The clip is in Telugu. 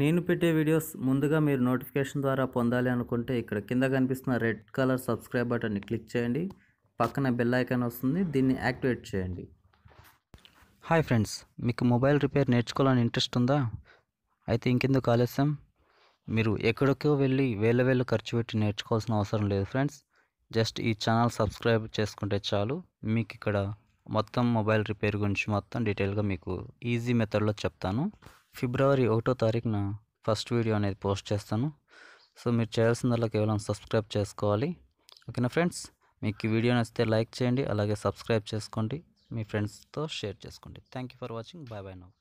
నేను పెట్టే వీడియోస్ ముందుగా మీరు నోటిఫికేషన్ ద్వారా పొందాలి అనుకుంటే ఇక్కడ కింద కనిపిస్తున్న రెడ్ కలర్ సబ్స్క్రైబ్ బటన్ని క్లిక్ చేయండి పక్కన బెల్ ఐకాన్ వస్తుంది దీన్ని యాక్టివేట్ చేయండి హాయ్ ఫ్రెండ్స్ మీకు మొబైల్ రిపేర్ నేర్చుకోవాలని ఇంట్రెస్ట్ ఉందా అయితే ఇంకెందుకు ఆలస్యం మీరు ఎక్కడికో వెళ్ళి వేల వేలు ఖర్చు పెట్టి నేర్చుకోవాల్సిన అవసరం లేదు ఫ్రెండ్స్ జస్ట్ ఈ ఛానల్ సబ్స్క్రైబ్ చేసుకుంటే చాలు మీకు ఇక్కడ మొత్తం మొబైల్ రిపేర్ గురించి మొత్తం డీటెయిల్గా మీకు ఈజీ మెథడ్లో చెప్తాను ఫిబ్రవరి ఒకటో తారీఖున ఫస్ట్ వీడియో అనేది పోస్ట్ చేస్తాను సో మీరు చేయాల్సిందల్లా కేవలం సబ్స్క్రైబ్ చేసుకోవాలి ఓకేనా ఫ్రెండ్స్ మీకు ఈ వీడియో నచ్చితే లైక్ చేయండి అలాగే సబ్స్క్రైబ్ చేసుకోండి మీ ఫ్రెండ్స్తో షేర్ చేసుకోండి thank you for watching bye bye now